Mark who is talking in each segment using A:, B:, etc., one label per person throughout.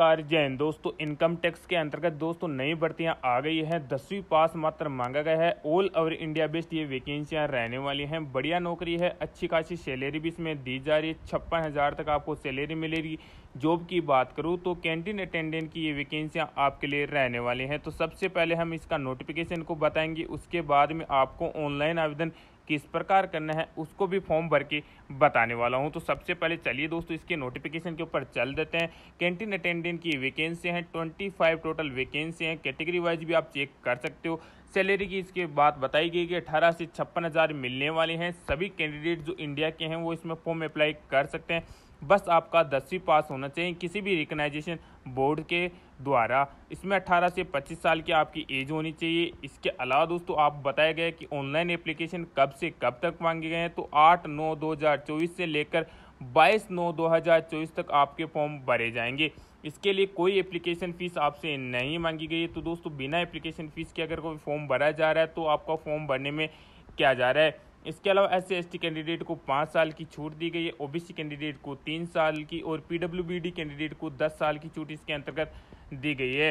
A: नमस्कार जैन दोस्तों income tax के अंतर्गत दोस्तों नई भर्तियां आ गई हैं दसवीं पास मात्र मांगा गया है ऑल ओवर इंडिया बेस्ड ये वैकेंसियां रहने वाली हैं बढ़िया नौकरी है अच्छी खासी सैलरी भी इसमें दी जा रही है छप्पन हज़ार तक आपको सैलरी मिलेगी जॉब की बात करूँ तो कैंटीन अटेंडेंट की ये वैकेंसियाँ आपके लिए रहने वाली हैं तो सबसे पहले हम इसका नोटिफिकेशन को बताएंगे उसके बाद में आपको ऑनलाइन आवेदन किस प्रकार करना है उसको भी फॉर्म भर के बताने वाला हूँ तो सबसे पहले चलिए दोस्तों इसके नोटिफिकेशन के ऊपर चल देते हैं कैंटीन अटेंडेंट की वैकेंसी हैं ट्वेंटी फाइव टोटल वैकेंसी हैं कैटेगरी वाइज भी आप चेक कर सकते हो सैलरी की इसके बाद बताई गई कि अठारह से छप्पन हज़ार मिलने वाले हैं सभी कैंडिडेट जो इंडिया के हैं वो इसमें फॉर्म अप्लाई कर सकते हैं बस आपका दसवीं पास होना चाहिए किसी भी रिकनाइजेशन बोर्ड के द्वारा इसमें 18 से 25 साल की आपकी एज होनी चाहिए इसके अलावा दोस्तों आप बताया गया कि ऑनलाइन एप्लीकेशन कब से कब तक मांगे गए हैं तो 8 नौ 2024 से लेकर 22 नौ 2024 तक आपके फॉर्म भरे जाएंगे इसके लिए कोई एप्लीकेशन फ़ीस आपसे नहीं मांगी गई है तो दोस्तों बिना एप्लीकेशन फ़ीस के अगर कोई फॉर्म भरा जा रहा है तो आपका फॉर्म भरने में क्या जा रहा है इसके अलावा एस सी कैंडिडेट को पाँच साल की छूट दी गई है ओबीसी कैंडिडेट को तीन साल की और पीडब्ल्यूबीडी कैंडिडेट को दस साल की छूट इसके अंतर्गत दी गई है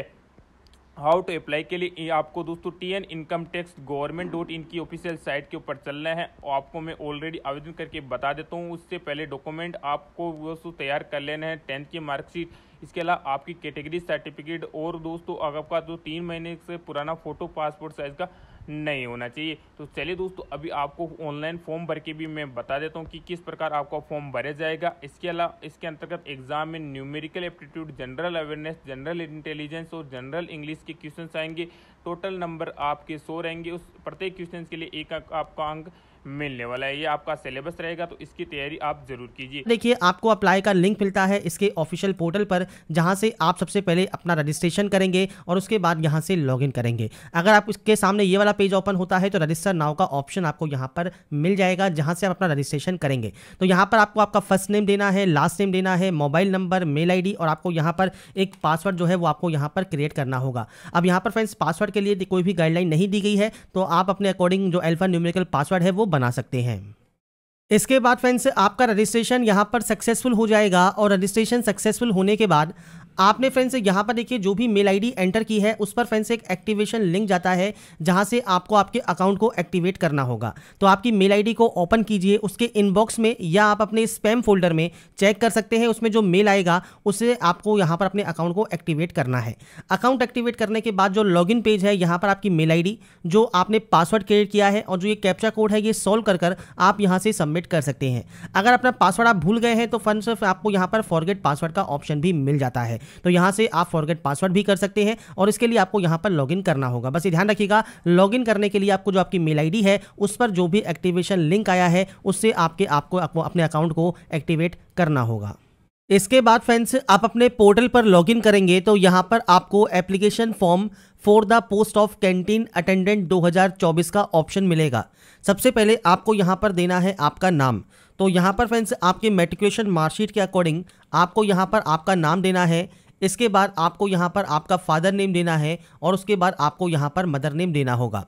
A: हाउ टू अप्लाई के लिए आपको दोस्तों T N income tax government dot in की ऑफिशियल साइट के ऊपर चलना है और आपको मैं ऑलरेडी आवेदन करके बता देता हूँ उससे पहले डॉक्यूमेंट आपको दोस्तों तैयार कर लेना है टेंथ की मार्कशीट इसके अलावा आपकी कैटेगरी सर्टिफिकेट और दोस्तों अगर आपका जो तो तीन महीने से पुराना फोटो पासपोर्ट साइज़ का नहीं होना चाहिए तो चलिए दोस्तों अभी आपको ऑनलाइन फॉर्म भर के भी मैं बता देता हूँ कि किस प्रकार आपका फॉर्म भरा जाएगा इसके अलावा इसके अंतर्गत एग्जाम में numerical aptitude general awareness general intelligence और जनरल इंग्लिश के क्वेश्चन आएंगे टोटल नंबर आपके सौ रहेंगे उस प्रत्येक क्वेश्चन के लिए एक आपका अंक मिलने वाला है ये आपका सिलेबस रहेगा तो इसकी तैयारी आप जरूर कीजिए
B: देखिए आपको अप्लाई का लिंक मिलता है इसके ऑफिशियल पोर्टल पर जहाँ से आप सबसे पहले अपना रजिस्ट्रेशन करेंगे और उसके बाद यहाँ से लॉग करेंगे अगर आप इसके सामने ये वाला पेज ओपन होता है तो रजिस्टर नाव का ऑप्शन आपको यहाँ पर मिल जाएगा जहाँ से आप अपना रजिस्ट्रेशन करेंगे तो यहाँ पर आपको आपका फर्स्ट नेम देना है लास्ट नेम देना है मोबाइल नंबर मेल आई और आपको यहाँ पर एक पासवर्ड जो है वो आपको यहाँ पर क्रिएट करना होगा अब यहाँ पर फ्रेंड्स पासवर्ड के लिए कोई भी गाइडलाइन नहीं दी गई है तो आप अपने अकॉर्डिंग जो एल्फा न्यूमेरिकल पासवर्ड है वो बना सकते हैं इसके बाद फ्रेंड्स आपका रजिस्ट्रेशन यहाँ पर सक्सेसफुल हो जाएगा और रजिस्ट्रेशन सक्सेसफुल होने के बाद आपने फ्रेंड्स यहाँ पर देखिए जो भी मेल आईडी एंटर की है उस पर फ्रेंड्स एक एक्टिवेशन लिंक जाता है जहाँ से आपको आपके अकाउंट को एक्टिवेट करना होगा तो आपकी मेल आईडी को ओपन कीजिए उसके इनबॉक्स में या आप अपने स्पैम फोल्डर में चेक कर सकते हैं उसमें जो मेल आएगा उसे आपको यहाँ पर अपने अकाउंट को एक्टिवेट करना है अकाउंट एक्टिवेट करने के बाद जो लॉगिन पेज है यहाँ पर आपकी मेल आई जो आपने पासवर्ड क्रिएट किया है और जो ये कैप्चा कोड है ये सोल्व कर कर आप यहाँ से सबमिट कर सकते हैं अगर अपना पासवर्ड आप भूल गए हैं तो फंड आपको यहाँ पर फॉरगेट पासवर्ड का ऑप्शन भी मिल जाता है तो यहाँ से आप फॉरगेट पासवर्ड भी कर सकते हैं और इसके लिए आपको यहाँ पर लॉगिन करना होगा बस ये ध्यान रखिएगा लॉगिन करने के लिए आपको जो आपकी मेल आईडी है उस पर जो भी एक्टिवेशन लिंक आया है उससे आपके आपको अपने अकाउंट को एक्टिवेट करना होगा इसके बाद फ्रेंड्स आप अपने पोर्टल पर लॉगिन करेंगे तो यहाँ पर आपको application form for the post of canteen attendant 2024 का ऑप्शन मिलेगा सबसे पहले आपको यहाँ पर देना है आपका नाम तो यहाँ पर फ्रेंड्स आपके मेट्रिकुलेशन मार्कशीट के अकॉर्डिंग आपको यहाँ पर आपका नाम देना है इसके बाद आपको यहाँ पर आपका फादर नेम देना है और उसके बाद आपको यहाँ पर मदर नेम देना होगा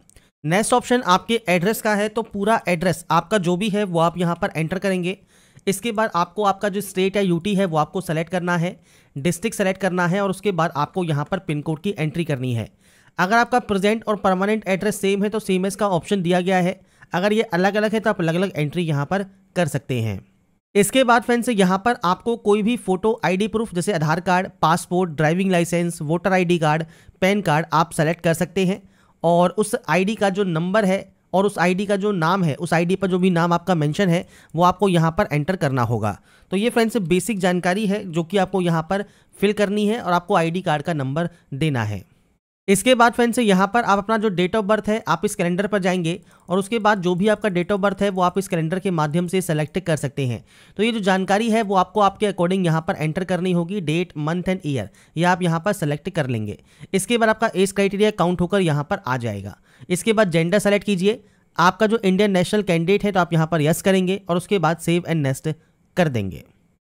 B: नेक्स्ट ऑप्शन आपके एड्रेस का है तो पूरा एड्रेस आपका जो भी है वो आप यहाँ पर एंटर करेंगे इसके बाद आपको आपका जो स्टेट या यूटी है वो आपको सेलेक्ट करना है डिस्ट्रिक्ट सेलेक्ट करना है और उसके बाद आपको यहाँ पर पिन कोड की एंट्री करनी है अगर आपका प्रेजेंट और परमानेंट एड्रेस सेम है तो सेम एस का ऑप्शन दिया गया है अगर ये अलग अलग है तो आप अलग अलग एंट्री यहाँ पर कर सकते हैं इसके बाद फ्रेंड्स यहाँ पर आपको कोई भी फोटो आईडी प्रूफ जैसे Aadhaar card passport driving licence voter ID card PAN card आप सेलेक्ट कर सकते हैं और उस आईडी का जो नंबर है और उस आईडी का जो नाम है उस आईडी पर जो भी नाम आपका मेंशन है वो आपको यहाँ पर एंटर करना होगा तो ये फ्रेंड्स बेसिक जानकारी है जो कि आपको यहाँ पर फिल करनी है और आपको आईडी कार्ड का नंबर देना है इसके बाद फ्रेंड्स यहाँ पर आप अपना जो डेट ऑफ बर्थ है आप इस कैलेंडर पर जाएंगे और उसके बाद जो भी आपका डेट ऑफ बर्थ है वो आप इस कैलेंडर के माध्यम से सेलेक्ट कर सकते हैं तो ये जो जानकारी है वो आपको आपके अकॉर्डिंग यहाँ पर एंटर करनी होगी डेट मंथ एंड ईयर ये आप यहाँ पर सेलेक्ट कर लेंगे इसके बाद आपका एज क्राइटेरिया काउंट होकर यहाँ पर आ जाएगा इसके बाद जेंडर सेलेक्ट कीजिए आपका जो इंडियन नेशनल कैंडिडेट है तो आप यहाँ पर यस करेंगे और उसके बाद सेव एंड नेस्ट कर देंगे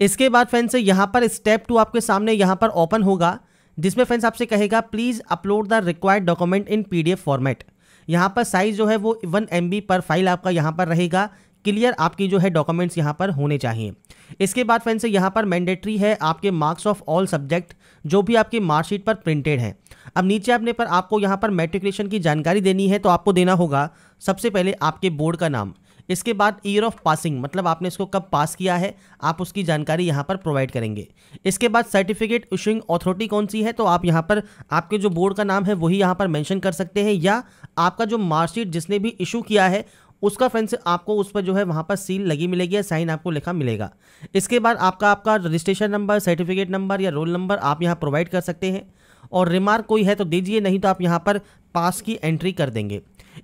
B: इसके बाद फ्रेंड्स यहाँ पर स्टेप टू आपके सामने यहाँ पर ओपन होगा जिसमें फ्रेंड्स आपसे कहेगा please upload the required document in P format यहाँ पर साइज़ जो है वो वन एम पर फाइल आपका यहाँ पर रहेगा क्लियर आपकी जो है डॉक्यूमेंट्स यहाँ पर होने चाहिए इसके बाद फ्रेंड्स यहाँ पर मैंडेटरी है आपके मार्क्स ऑफ ऑल सब्जेक्ट जो भी आपकी मार्कशीट पर प्रिंटेड है अब नीचे अपने पर आपको यहाँ पर मेट्रिकुलेशन की जानकारी देनी है तो आपको देना होगा सबसे पहले आपके बोर्ड का नाम इसके बाद ईयर ऑफ पासिंग मतलब आपने इसको कब पास किया है आप उसकी जानकारी यहाँ पर प्रोवाइड करेंगे इसके बाद सर्टिफिकेट इशूइंग अथॉरिटी कौन सी है तो आप यहाँ पर आपके जो बोर्ड का नाम है वही यहाँ पर मैंशन कर सकते हैं या आपका जो मार्कशीट जिसने भी इशू किया है उसका फ्रेंड्स आपको उस पर जो है वहाँ पर सील लगी मिलेगी या साइन आपको लिखा मिलेगा इसके बाद आपका आपका रजिस्ट्रेशन नंबर सर्टिफिकेट नंबर या रोल नंबर आप यहाँ प्रोवाइड कर सकते हैं और रिमार्क कोई है तो दीजिए नहीं तो आप यहाँ पर पास की एंट्री कर देंगे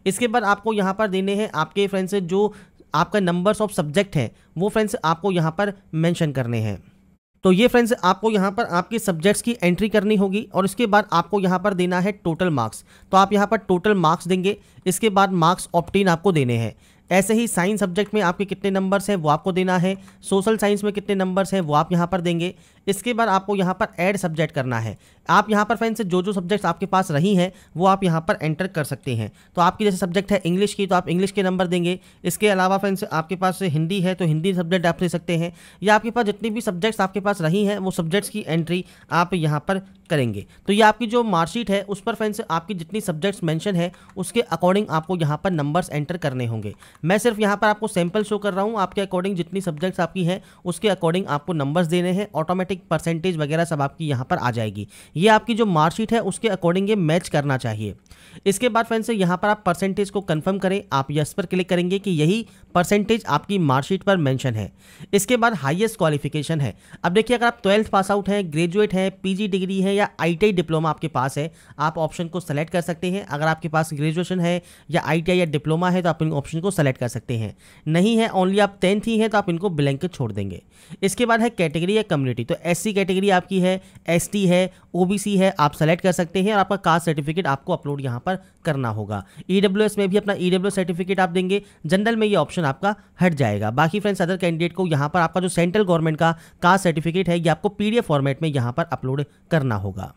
B: इसके बाद आपको यहाँ पर देने हैं आपके फ्रेंड्स जो आपका नंबर्स ऑफ सब्जेक्ट है वो फ्रेंड्स आपको यहाँ पर मैंशन करने हैं तो ये फ्रेंड्स आपको यहाँ पर आपके सब्जेक्ट्स की एंट्री करनी होगी और इसके बाद आपको यहाँ पर देना है टोटल मार्क्स तो आप यहाँ पर टोटल मार्क्स देंगे इसके बाद मार्क्स ऑप्टीन आपको देने हैं ऐसे ही साइंस सब्जेक्ट में आपके कितने नंबर्स हैं वो आपको देना है सोशल साइंस में कितने नंबर्स हैं वो आप यहाँ पर देंगे इसके बाद आपको यहाँ पर एड सब्जेक्ट करना है आप यहाँ पर फ्रेंड्स जो जो सब्जेक्ट्स आपके पास रही हैं वो आप यहाँ पर एंटर कर सकते हैं तो आपकी जैसे सब्जेक्ट है इंग्लिश की तो आप इंग्लिश के नंबर देंगे इसके अलावा फ्रेंड्स आपके पास हिंदी है तो हिंदी सब्जेक्ट आप ले सकते हैं या आपके पास जितनी भी सब्जेक्ट्स आपके पास रही हैं वो सब्जेक्ट्स की एंट्री आप यहाँ पर करेंगे तो ये आपकी जो मार्कशीट है उस पर फ्रेंड्स आपकी जितनी सब्जेक्ट्स मैंशन है उसके अकॉर्डिंग आपको यहाँ पर नंबर्स एंटर करने होंगे मैं सिर्फ यहाँ पर आपको सैम्पल शो कर रहा हूँ आपके अकॉर्डिंग जितनी सब्जेक्ट्स आपकी हैं उसके अकॉर्डिंग आपको नंबर्स देने हैं ऑटोमेटिक परसेंटेज वगैरह सब आपकी यहाँ पर आ जाएगी ये आपकी जो मार्कशीट है उसके अकॉर्डिंग ये मैच करना चाहिए इसके बाद फ्रेंड्स यहाँ पर आप परसेंटेज को कंफर्म करें आप यस पर क्लिक करेंगे कि यही परसेंटेज आपकी मार्कशीट पर मेंशन है इसके बाद हाईएस्ट क्वालिफिकेशन है अब देखिए अगर आप ट्वेल्थ पास आउट हैं ग्रेजुएट हैं पीजी डिग्री है या आईटीआई डिप्लोमा आपके पास है आप ऑप्शन को सेलेक्ट कर सकते हैं अगर आपके पास ग्रेजुएशन है या आई या डिप्लोमा है तो आप इन ऑप्शन को सेलेक्ट कर सकते हैं नहीं है ओनली आप टेंथ ही हैं तो आप इनको ब्लैंक छोड़ देंगे इसके बाद है कैटेगरी या कम्युनिटी तो एस कैटेगरी आपकी है एस है ओ ओबीसी है आप सेलेक्ट कर सकते हैं और आपका कास्ट सर्टिफिकेट आपको अपलोड यहां पर करना होगा ईडब्ल्यू e में भी अपना ईडब्ल्यू e सर्टिफिकेट आप देंगे जनरल में ये ऑप्शन आपका हट जाएगा बाकी फ्रेंड्स अदर कैंडिडेट को यहां पर आपका जो सेंट्रल गवर्नमेंट का कास्ट सर्टिफिकेट है ये आपको पीडीएफ फॉर्मेट में यहाँ पर अपलोड करना होगा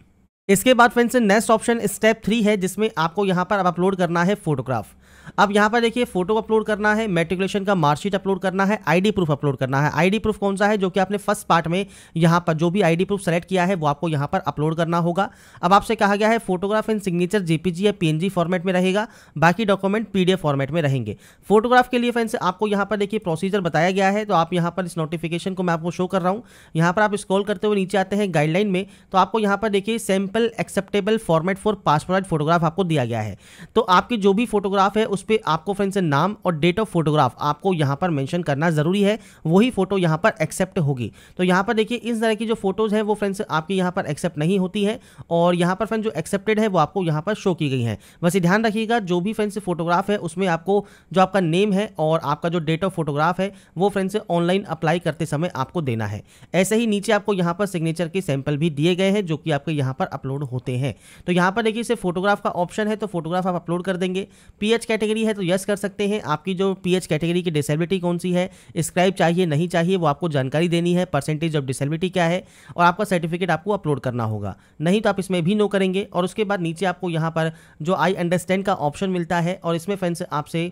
B: इसके बाद friends next option step three है जिसमें आपको यहाँ पर अपलोड करना है फोटोग्राफ अब यहाँ पर देखिए फोटो अपलोड करना है मेट्रिकुलेशन का मार्कशीट अपलोड करना है आईडी प्रूफ अपलोड करना है आईडी प्रूफ कौन सा है जो कि आपने फर्स्ट पार्ट में यहाँ पर जो भी आईडी प्रूफ सेलेक्ट किया है वो आपको यहाँ पर अपलोड करना होगा अब आपसे कहा गया है फोटोग्राफ एंड सिग्नेचर जेपीजी या पीएनजी फॉर्मेट में रहेगा बाकी डॉक्यूमेंट पीडीएफ फॉर्मेट में रहेंगे फोटोग्राफ के लिए फ्रेंड्स आपको यहाँ पर देखिए प्रोसीजर बताया गया है तो आप यहाँ पर इस नोटिफिकेशन को मैं आपको शो कर रहा हूँ यहाँ पर आप स्क्रॉल करते हुए नीचे आते हैं गाइडलाइन में तो आपको यहाँ पर देखिए sample acceptable format for passport photograph आपको दिया गया है तो आपकी जो भी फोटोग्राफ है उस पर आपको से नाम और डेट ऑफ फोटोग्राफ आपको यहाँ पर मेंशन करना ज़रूरी है वही फ़ोटो यहाँ पर एक्सेप्ट होगी तो यहाँ पर देखिए इस तरह की जो फोटोज़ हैं वो फ्रेंड्स आपके यहाँ पर एक्सेप्ट नहीं होती है और यहाँ पर फ्रेंड जो एक्सेप्टेड है वो आपको यहाँ पर शो की गई है बस ये ध्यान रखिएगा जो भी फ्रेंड्स फोटोग्राफ है उसमें आपको जो आपका नेम है और आपका जो डेट ऑफ फोटोग्राफ है वो फ्रेंड्स ऑनलाइन अप्लाई करते समय आपको देना है ऐसे ही नीचे आपको यहाँ पर सिग्नेचर के सैंपल भी दिए गए हैं जो कि आपके यहाँ पर अपलोड होते हैं तो यहाँ पर देखिए इसे फोटोग्राफ का ऑप्शन है तो फोटोग्राफ आप अपलोड कर देंगे पीएच एच कैटेगरी है तो यस कर सकते हैं आपकी जो पीएच कैटेगरी की डिसेबिलिटी कौन सी है स्क्राइब चाहिए नहीं चाहिए वो आपको जानकारी देनी है परसेंटेज ऑफ डिसेबिलिटी क्या है और आपका सर्टिफिकेट आपको अपलोड करना होगा नहीं तो आप इसमें भी नो करेंगे और उसके बाद नीचे आपको यहाँ पर जो आई अंडरस्टैंड का ऑप्शन मिलता है और इसमें फ्रेंड्स आपसे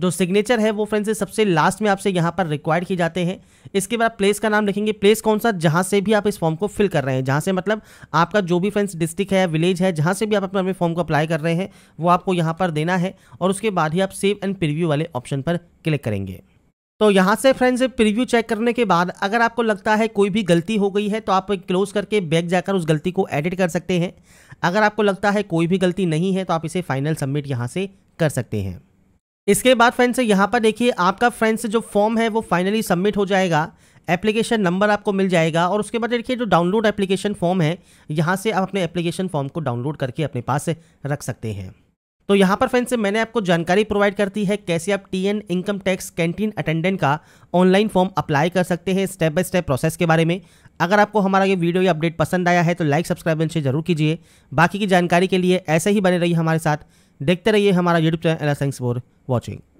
B: जो सिग्नेचर है वो फ्रेंड्स सबसे लास्ट में आपसे यहाँ पर रिक्वायर्ड किए जाते हैं इसके बाद प्लेस का नाम लिखेंगे प्लेस कौन सा जहाँ से भी आप इस फॉर्म को फिल कर रहे हैं जहाँ से मतलब आपका जो भी फ्रेंड्स डिस्ट्रिक्ट है विलेज है जहाँ से भी आप अपने फॉर्म को अप्लाई कर रहे हैं वो आपको यहाँ पर देना है और उसके बाद ही आप सेव एंड प्रिव्यू वाले ऑप्शन पर क्लिक करेंगे तो यहाँ से फ्रेंड्स प्रीव्यू चेक करने के बाद अगर आपको लगता है कोई भी गलती हो गई है तो आप क्लोज करके बैक जाकर उस गलती को एडिट कर सकते हैं अगर आपको लगता है कोई भी गलती नहीं है तो आप इसे फाइनल सबमिट यहाँ से कर सकते हैं इसके बाद फ्रेंड्स यहाँ पर देखिए आपका फ्रेंड्स जो फॉर्म है वो फाइनली सबमिट हो जाएगा एप्लीकेशन नंबर आपको मिल जाएगा और उसके बाद देखिए जो डाउनलोड एप्लीकेशन फॉर्म है यहाँ से आप अपने एप्लीकेशन फॉर्म को डाउनलोड करके अपने पास रख सकते हैं तो यहाँ पर फ्रेंड्स मैंने आपको जानकारी प्रोवाइड करती है कैसे आप टी इनकम टैक्स कैंटीन अटेंडेंट का ऑनलाइन फॉर्म अप्लाई कर सकते हैं स्टेप बाय स्टेप प्रोसेस के बारे में अगर आपको हमारा ये वीडियो या अपडेट पसंद आया है तो लाइक सब्सक्राइब एंड शेयर जरूर कीजिए बाकी की जानकारी के लिए ऐसे ही बने रही हमारे साथ देखते रहिए हमारा YouTube channel L S thanks for watching